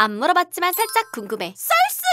안 물어봤지만 살짝 궁금해. 쏠쏠!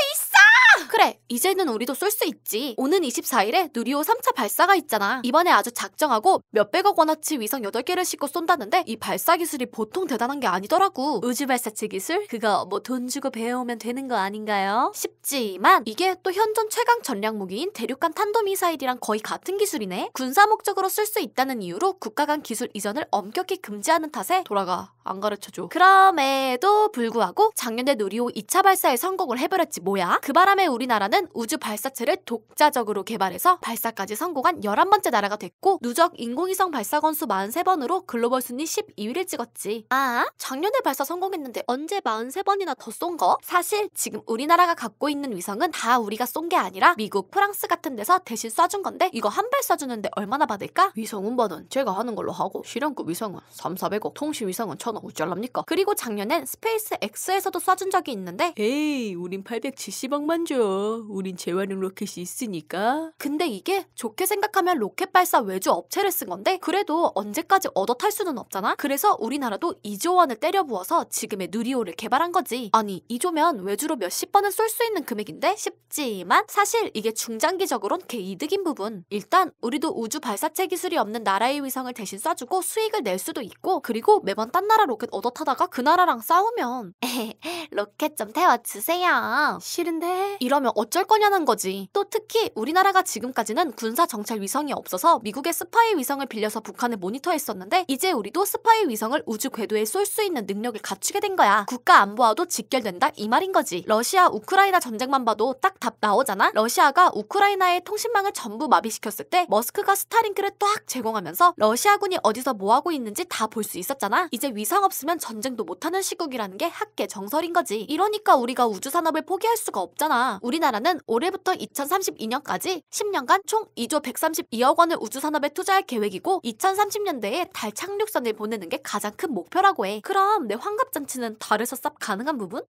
그래, 이제는 우리도 쏠 수 있지. 오는 24일에 누리호 3차 발사가 있잖아. 이번에 아주 작정하고 몇백억 원어치 위성 8개를 싣고 쏜다는데 이 발사 기술이 보통 대단한 게 아니더라고. 우주 발사체 기술? 그거 뭐 돈 주고 배워오면 되는 거 아닌가요? 쉽지만 이게 또 현존 최강 전략 무기인 대륙간 탄도미사일이랑 거의 같은 기술이네. 군사 목적으로 쓸 수 있다는 이유로 국가 간 기술 이전을 엄격히 금지하는 탓에 돌아가 안 가르쳐줘. 그럼에도 불구하고 작년에 누리호 2차 발사에 성공을 해버렸지 뭐야? 그 바람에 우리나라는 우주 발사체를 독자적으로 개발해서 발사까지 성공한 11번째 나라가 됐고 누적 인공위성 발사 건수 43번으로 글로벌 순위 12위를 찍었지. 아, 작년에 발사 성공했는데 언제 43번이나 더 쏜 거? 사실 지금 우리나라가 갖고 있는 위성은 다 우리가 쏜 게 아니라 미국, 프랑스 같은 데서 대신 쏴준 건데 이거 한 발 쏴주는데 얼마나 받을까? 위성 운반은 제가 하는 걸로 하고 실험급 위성은 3, 400억, 통신 위성은 1000억 어쩔랍니까? 그리고 작년엔 스페이스 X에서도 쏴준 적이 있는데 에이, 우린 870억만 줘. 없어. 우린 재활용 로켓이 있으니까. 근데 이게 좋게 생각하면 로켓 발사 외주 업체를 쓴 건데 그래도 언제까지 얻어 탈 수는 없잖아. 그래서 우리나라도 2조 원을 때려 부어서 지금의 누리호를 개발한 거지. 아니 2조면 외주로 몇십 번은 쏠 수 있는 금액인데 쉽지만 사실 이게 중장기적으론 개이득인 부분. 일단 우리도 우주 발사체 기술이 없는 나라의 위성을 대신 쏴주고 수익을 낼 수도 있고 그리고 매번 딴 나라 로켓 얻어 타다가 그 나라랑 싸우면 로켓 좀 태워주세요. 싫은데 이런. 이러면 어쩔 거냐는 거지. 또 특히 우리나라가 지금까지는 군사 정찰 위성이 없어서 미국의 스파이 위성을 빌려서 북한을 모니터했었는데 이제 우리도 스파이 위성을 우주 궤도에 쏠 수 있는 능력을 갖추게 된 거야. 국가 안보와도 직결된다 이 말인 거지. 러시아 우크라이나 전쟁만 봐도 딱 답 나오잖아. 러시아가 우크라이나의 통신망을 전부 마비시켰을 때 머스크가 스타링크를 딱 제공하면서 러시아군이 어디서 뭐 하고 있는지 다 볼 수 있었잖아. 이제 위성 없으면 전쟁도 못하는 시국이라는 게 학계 정설인 거지. 이러니까 우리가 우주 산업을 포기할 수가 없잖아. 우리나라는 올해부터 2032년까지 10년간 총 2조 132억 원을 우주산업에 투자할 계획이고 2030년대에 달 착륙선을 보내는 게 가장 큰 목표라고 해. 그럼 내 환갑잔치는 달에서 쌉 가능한 부분?